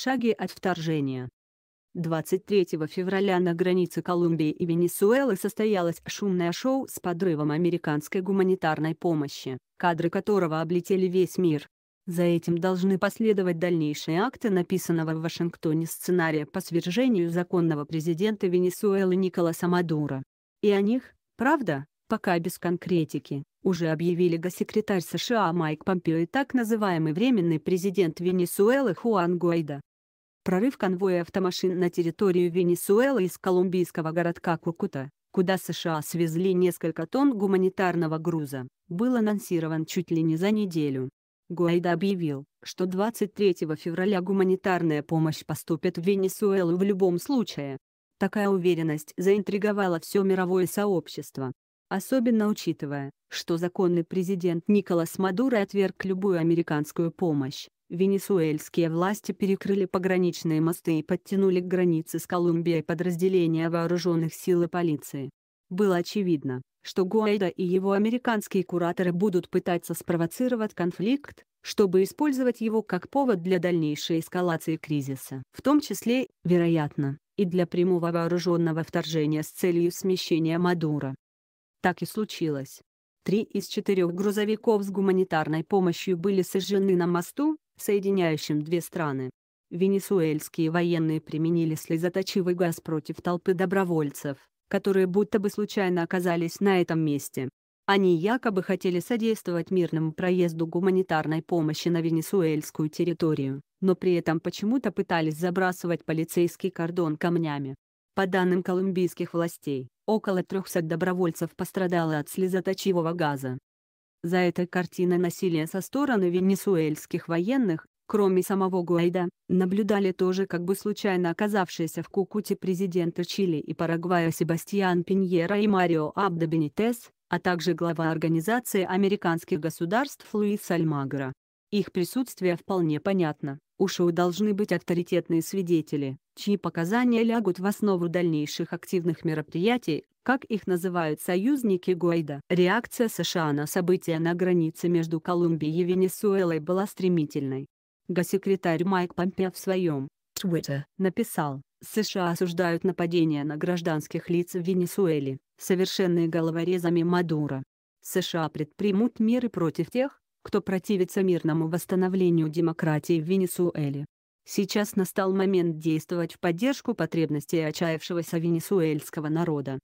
шаге от вторжения. 23 февраля на границе Колумбии и Венесуэлы состоялось шумное шоу с подрывом американской гуманитарной помощи, кадры которого облетели весь мир. За этим должны последовать дальнейшие акты написанного в Вашингтоне сценария по свержению законного президента Венесуэлы Николаса Мадура. И о них, правда, пока без конкретики, уже объявили госсекретарь США Майк Помпео и так называемый временный президент Венесуэлы Хуан Гуайда. Прорыв конвоя автомашин на территорию Венесуэлы из колумбийского городка Кукута, куда США свезли несколько тонн гуманитарного груза, был анонсирован чуть ли не за неделю. Гуайда объявил, что 23 февраля гуманитарная помощь поступит в Венесуэлу в любом случае. Такая уверенность заинтриговала все мировое сообщество. Особенно учитывая, что законный президент Николас Мадуро отверг любую американскую помощь. Венесуэльские власти перекрыли пограничные мосты и подтянули к границе с Колумбией подразделения вооруженных сил и полиции. Было очевидно, что Гуайда и его американские кураторы будут пытаться спровоцировать конфликт, чтобы использовать его как повод для дальнейшей эскалации кризиса. В том числе, вероятно, и для прямого вооруженного вторжения с целью смещения Мадура. Так и случилось. Три из четырех грузовиков с гуманитарной помощью были сожжены на мосту, соединяющим две страны. Венесуэльские военные применили слезоточивый газ против толпы добровольцев, которые будто бы случайно оказались на этом месте. Они якобы хотели содействовать мирному проезду гуманитарной помощи на венесуэльскую территорию, но при этом почему-то пытались забрасывать полицейский кордон камнями. По данным колумбийских властей, около 300 добровольцев пострадало от слезоточивого газа, за этой картиной насилия со стороны венесуэльских военных, кроме самого Гуайда, наблюдали тоже как бы случайно оказавшиеся в Кукуте президенты Чили и Парагвая Себастьян Пиньера и Марио Абдо Бенитес, а также глава Организации американских государств Луис Альмагро. Их присутствие вполне понятно, у шоу должны быть авторитетные свидетели, чьи показания лягут в основу дальнейших активных мероприятий, как их называют союзники Гуайда. Реакция США на события на границе между Колумбией и Венесуэлой была стремительной. Госсекретарь Майк Помпео в своем Twitter написал, США осуждают нападение на гражданских лиц в Венесуэле, совершенные головорезами Мадура. США предпримут меры против тех, кто противится мирному восстановлению демократии в Венесуэле. Сейчас настал момент действовать в поддержку потребностей отчаявшегося венесуэльского народа.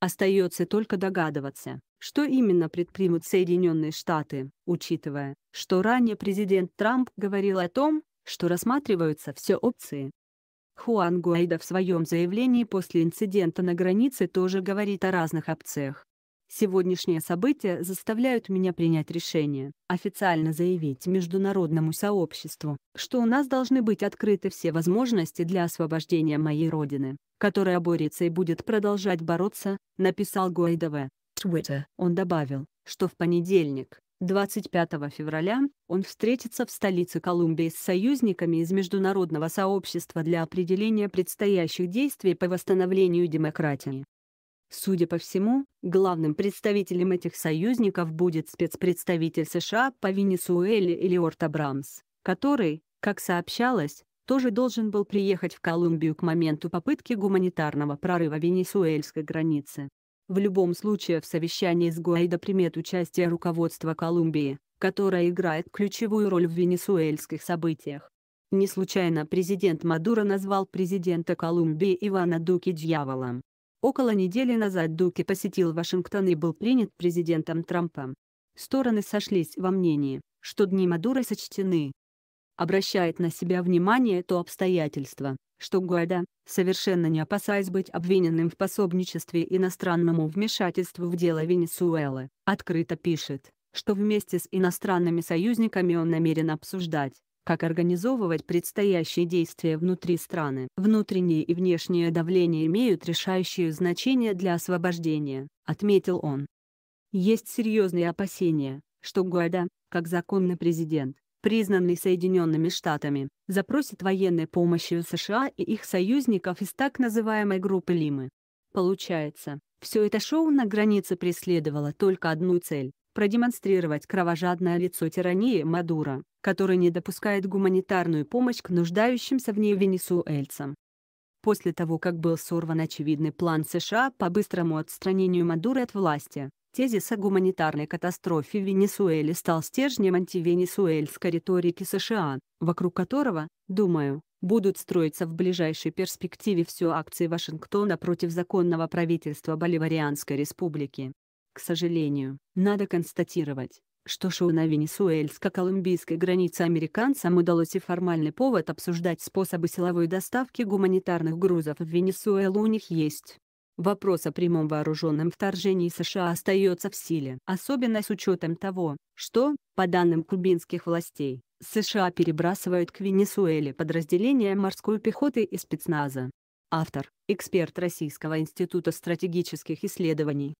Остается только догадываться, что именно предпримут Соединенные Штаты, учитывая, что ранее президент Трамп говорил о том, что рассматриваются все опции. Хуан Гуайда в своем заявлении после инцидента на границе тоже говорит о разных опциях. Сегодняшние события заставляют меня принять решение, официально заявить международному сообществу, что у нас должны быть открыты все возможности для освобождения моей родины которая борется и будет продолжать бороться, написал Гуайда в Twitter. Он добавил, что в понедельник, 25 февраля, он встретится в столице Колумбии с союзниками из международного сообщества для определения предстоящих действий по восстановлению демократии. Судя по всему, главным представителем этих союзников будет спецпредставитель США по Венесуэле Элиорт Брамс, который, как сообщалось, тоже должен был приехать в Колумбию к моменту попытки гуманитарного прорыва венесуэльской границы. В любом случае в совещании с Гуайдо примет участие руководство Колумбии, которое играет ключевую роль в венесуэльских событиях. Не случайно президент Мадуро назвал президента Колумбии Ивана Дуки дьяволом. Около недели назад Дуки посетил Вашингтон и был принят президентом Трампом. Стороны сошлись во мнении, что дни Мадуро сочтены, обращает на себя внимание то обстоятельство, что Гуайда, совершенно не опасаясь быть обвиненным в пособничестве иностранному вмешательству в дело Венесуэлы, открыто пишет, что вместе с иностранными союзниками он намерен обсуждать, как организовывать предстоящие действия внутри страны. Внутреннее и внешнее давление имеют решающее значение для освобождения, отметил он. Есть серьезные опасения, что Гуайда, как законный президент, признанный Соединенными Штатами, запросит военной помощи у США и их союзников из так называемой группы Лимы. Получается, все это шоу на границе преследовало только одну цель – продемонстрировать кровожадное лицо тирании Мадура, который не допускает гуманитарную помощь к нуждающимся в ней венесуэльцам. После того, как был сорван очевидный план США по быстрому отстранению Мадуры от власти, тезис о гуманитарной катастрофе в Венесуэле стал стержнем антивенесуэльской риторики США, вокруг которого, думаю, будут строиться в ближайшей перспективе все акции Вашингтона против законного правительства Боливарианской республики. К сожалению, надо констатировать, что шоу на венесуэльско-колумбийской границе американцам удалось и формальный повод обсуждать способы силовой доставки гуманитарных грузов в Венесуэлу у них есть. Вопрос о прямом вооруженном вторжении США остается в силе, особенно с учетом того, что, по данным кубинских властей, США перебрасывают к Венесуэле подразделения морской пехоты и спецназа. Автор, эксперт Российского института стратегических исследований,